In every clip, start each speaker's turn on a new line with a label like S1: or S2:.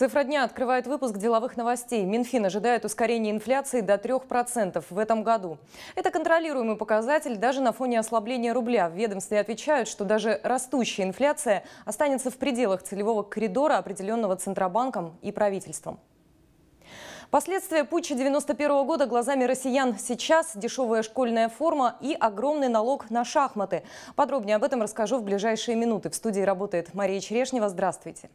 S1: Цифра дня открывает выпуск деловых новостей. Минфин ожидает ускорения инфляции до 3% в этом году. Это контролируемый показатель даже на фоне ослабления рубля. В ведомстве отвечают, что даже растущая инфляция останется в пределах целевого коридора, определенного Центробанком и правительством. Последствия путча 91 года глазами россиян сейчас, дешевая школьная форма и огромный налог на шахматы. Подробнее об этом расскажу в ближайшие минуты. В студии работает Мария Черешнева. Здравствуйте.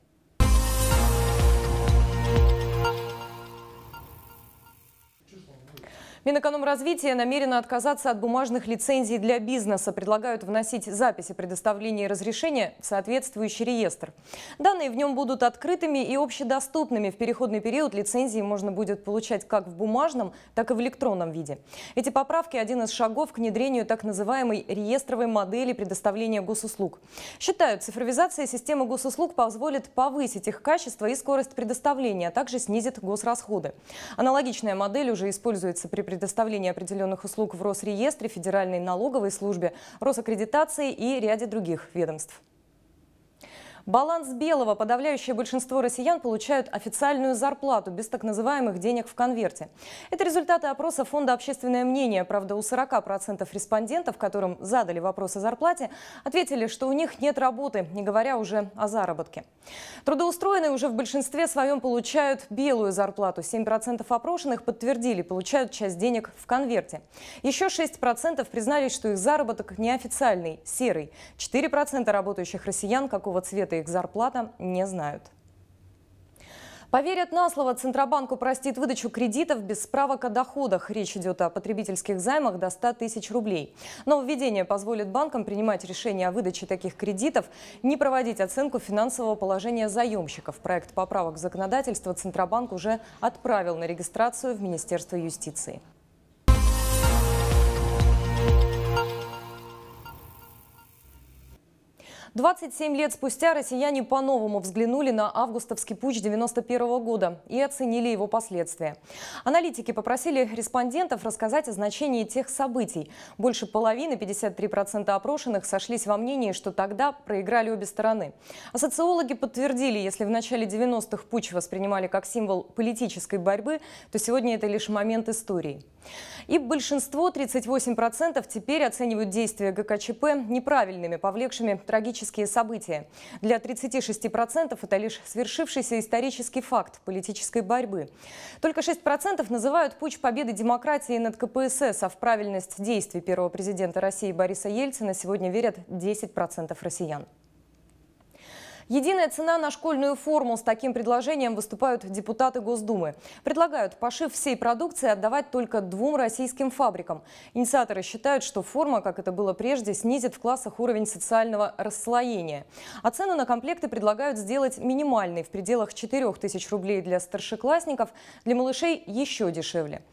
S1: Минэкономразвитие намерено отказаться от бумажных лицензий для бизнеса. Предлагают вносить записи предоставления разрешения в соответствующий реестр. Данные в нем будут открытыми и общедоступными. В переходный период лицензии можно будет получать как в бумажном, так и в электронном виде. Эти поправки – один из шагов к внедрению так называемой реестровой модели предоставления госуслуг. Считают, цифровизация системы госуслуг позволит повысить их качество и скорость предоставления, а также снизит госрасходы. Аналогичная модель уже используется при предоставлении предоставления определенных услуг в Росреестре, Федеральной налоговой службе, Росаккредитации и ряде других ведомств. Баланс белого. Подавляющее большинство россиян получают официальную зарплату без так называемых денег в конверте. Это результаты опроса Фонда «Общественное мнение». Правда, у 40% респондентов, которым задали вопрос о зарплате, ответили, что у них нет работы, не говоря уже о заработке. Трудоустроенные уже в большинстве своем получают белую зарплату. 7% опрошенных подтвердили, получают часть денег в конверте. Еще 6% признались, что их заработок неофициальный, серый. 4% работающих россиян какого цвета это их зарплата, не знают. Поверят на слово, Центробанку простит выдачу кредитов без справок о доходах. Речь идет о потребительских займах до 100 тысяч рублей. введение позволит банкам принимать решение о выдаче таких кредитов, не проводить оценку финансового положения заемщиков. Проект поправок законодательства Центробанк уже отправил на регистрацию в Министерство юстиции. 27 лет спустя россияне по-новому взглянули на августовский путь 91 года и оценили его последствия. Аналитики попросили респондентов рассказать о значении тех событий. Больше половины, 53% опрошенных, сошлись во мнении, что тогда проиграли обе стороны. А социологи подтвердили, если в начале 90-х путь воспринимали как символ политической борьбы, то сегодня это лишь момент истории. И большинство, 38%, теперь оценивают действия ГКЧП неправильными, повлекшими трагические исторические события. Для 36% это лишь свершившийся исторический факт политической борьбы. Только 6% называют путь победы демократии над КПСС, а в правильность действий первого президента России Бориса Ельцина сегодня верят 10% россиян. Единая цена на школьную форму. С таким предложением выступают депутаты Госдумы. Предлагают пошив всей продукции отдавать только двум российским фабрикам. Инициаторы считают, что форма, как это было прежде, снизит в классах уровень социального расслоения. А цену на комплекты предлагают сделать минимальной в пределах 4 тысяч рублей для старшеклассников, для малышей еще дешевле.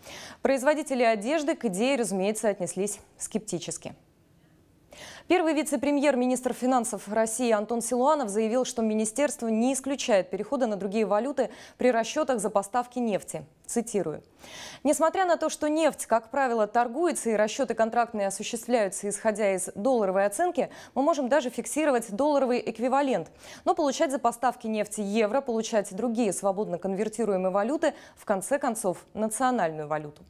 S1: Производители одежды к идее, разумеется, отнеслись скептически. Первый вице-премьер-министр финансов России Антон Силуанов заявил, что министерство не исключает перехода на другие валюты при расчетах за поставки нефти. Цитирую. Несмотря на то, что нефть, как правило, торгуется и расчеты контрактные осуществляются, исходя из долларовой оценки, мы можем даже фиксировать долларовый эквивалент. Но получать за поставки нефти евро, получать другие свободно конвертируемые валюты, в конце концов, национальную валюту.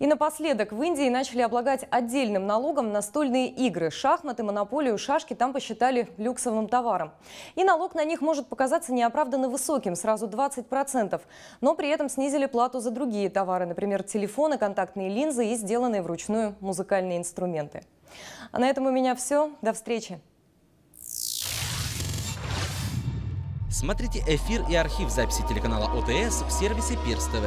S1: И напоследок, в Индии начали облагать отдельным налогом настольные игры. Шахматы, монополию, шашки там посчитали люксовым товаром. И налог на них может показаться неоправданно высоким, сразу 20%. Но при этом снизили плату за другие товары, например, телефоны, контактные линзы и сделанные вручную музыкальные инструменты. А на этом у меня все. До встречи. Смотрите эфир и архив записи телеканала ОТС в сервисе Пирс ТВ.